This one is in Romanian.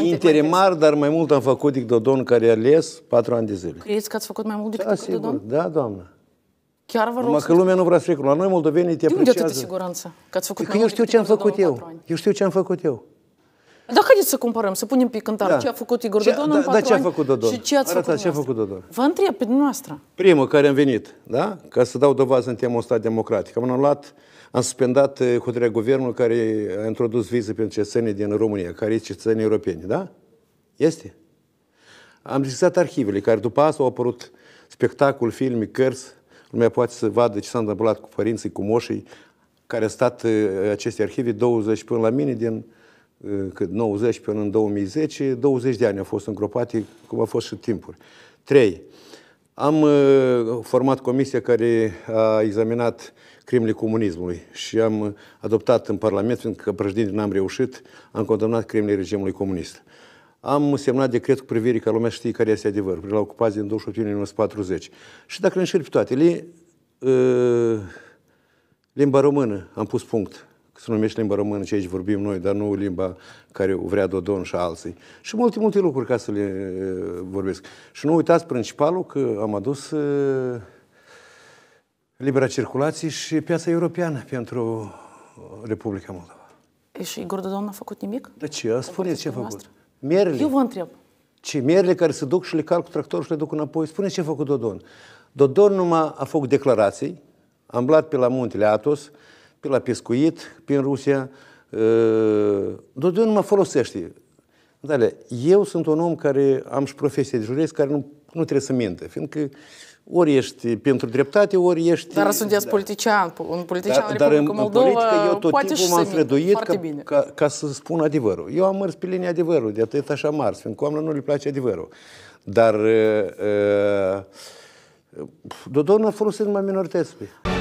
Interimar, dar mai mult am făcut decât Dodon, care a ales patru ani de zile. Crezi că ați făcut mai mult decât da, sigur. Dodon? Da, doamnă. Chiar vă rog Mă că lumea nu vrea să fie La noi, moldovenii, te de apreciază. De unde atâta siguranță? Că ați făcut păi că eu știu ce am făcut eu. Eu știu ce am făcut eu. Dar haideți să comparăm, să punem pe cântar. da. ce a făcut Igor ce, Dodon da, în patru da, ce a făcut Dodon? și ce ați făcut ce a făcut Dodon. Vă întreb pe dumneavoastră. Primul care am venit, da? Ca să dau dovadă, în temul stat democratic. Am anulat, am suspendat eh, hotărârea guvernului care a introdus vize pentru cetățenii din România, care sunt cetățenii europeni, da? Este? Am deschizat arhivele, care după asta au apărut spectacol, filme, cărți, lumea poate să vadă ce s-a întâmplat cu părinții, cu moșii, care a stat eh, aceste arhive 20 până la mine din Eh, cât 90 până în 2010, 20 de ani a fost îngropate, cum a fost și timpuri. 3. Am eh, format comisia care a examinat crimele comunismului și am eh, adoptat în Parlament, fiindcă președinte n-am reușit, am condamnat crimele regimului comunist. Am semnat decret cu privire ca lumea știe care este adevărul, prin la ocupație din 28 iunie 1940. Și dacă le înșir toate, le, uh, limba română am pus punct că se numește limba română, ce aici vorbim noi, dar nu limba care o vrea Dodon și alții. Și multe, multe lucruri ca să le vorbesc. Și nu uitați principalul că am adus libera circulație și piața europeană pentru uh, Republica Moldova. E și Igor Dodon n-a făcut nimic? De da, ce? Spuneți ce a făcut. Mierile. Eu vă întreb. Ce mierile care se duc și le calc cu tractorul și le duc înapoi? Spuneți ce a făcut Dodon. Dodon numai a făcut declarații, Am blat pe la muntele Atos, pe la pescuit, prin Rusia, dar ă, de nu mă folosește. Dale, eu sunt un om care am și profesie de jurist, care nu, nu trebuie să mintă, fiindcă ori ești pentru dreptate, ori ești... Dar sunteți da. politician, un politician da, dar în, Moldova, eu tot timpul m-am străduit ca, ca, ca, să spun adevărul. Eu am mers pe linia adevărului, de atât așa mars, fiindcă oamenilor nu le place adevărul. Dar uh, uh, Dodon a folosit numai minoritățile. Păi.